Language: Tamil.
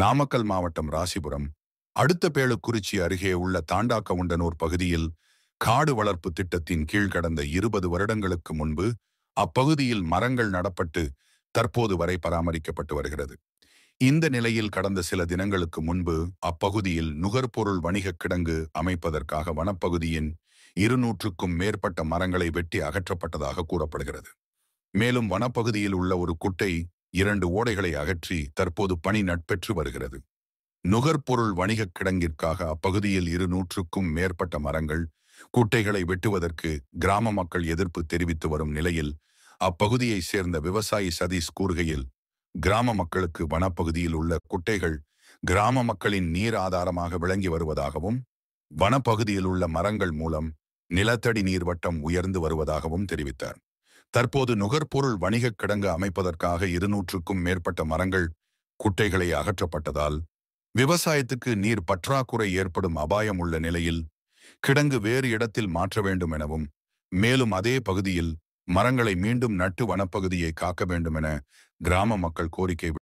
நாமக்கல் மாவட்டம் ராசிபுரம் அடுத்த பேளுக்குறிச்சி அருகே உள்ள தாண்டாக்கவுண்டனூர் பகுதியில் காடு வளர்ப்பு திட்டத்தின் கீழ் கடந்த இருபது வருடங்களுக்கு முன்பு அப்பகுதியில் மரங்கள் நடப்பட்டு தற்போது வரை பராமரிக்கப்பட்டு வருகிறது இந்த நிலையில் கடந்த சில தினங்களுக்கு முன்பு அப்பகுதியில் நுகர்பொருள் வணிக கிடங்கு அமைப்பதற்காக வனப்பகுதியின் இருநூற்றுக்கும் மேற்பட்ட மரங்களை வெட்டி அகற்றப்பட்டதாக கூறப்படுகிறது மேலும் வனப்பகுதியில் உள்ள ஒரு குட்டை இரண்டு ஓடைகளை அகற்றி தற்போது பணி நட்பெற்று வருகிறது நுகர்பொருள் வணிகக் கிடங்கிற்காக அப்பகுதியில் இரு நூற்றுக்கும் மேற்பட்ட மரங்கள் குட்டைகளை வெட்டுவதற்கு கிராம மக்கள் எதிர்ப்பு தெரிவித்து வரும் நிலையில் அப்பகுதியைச் சேர்ந்த விவசாயி சதீஷ் கூறுகையில் கிராம மக்களுக்கு வனப்பகுதியில் உள்ள குட்டைகள் கிராம மக்களின் நீர் ஆதாரமாக விளங்கி வருவதாகவும் வனப்பகுதியில் உள்ள மரங்கள் மூலம் நிலத்தடி நீர்வட்டம் உயர்ந்து வருவதாகவும் தெரிவித்தார் தற்போது நுகர்பொருள் வணிகக் கிடங்கு அமைப்பதற்காக இருநூற்றுக்கும் மேற்பட்ட மரங்கள் குட்டைகளை அகற்றப்பட்டதால் விவசாயத்துக்கு நீர் பற்றாக்குறை ஏற்படும் அபாயம் உள்ள நிலையில் கிடங்கு வேறு இடத்தில் மாற்ற வேண்டும் எனவும் மேலும் அதே பகுதியில் மரங்களை மீண்டும் நட்டு வனப்பகுதியை காக்க வேண்டும் என கிராம மக்கள் கோரிக்கை